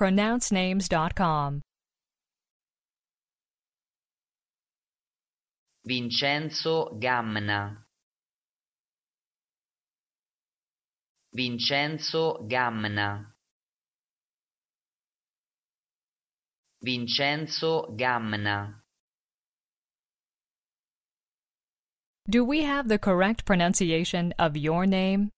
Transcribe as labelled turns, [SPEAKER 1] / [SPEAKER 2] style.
[SPEAKER 1] pronouncenames.com.
[SPEAKER 2] Vincenzo Gamna Vincenzo Gamna Vincenzo Gamna
[SPEAKER 1] Do we have the correct pronunciation of your name?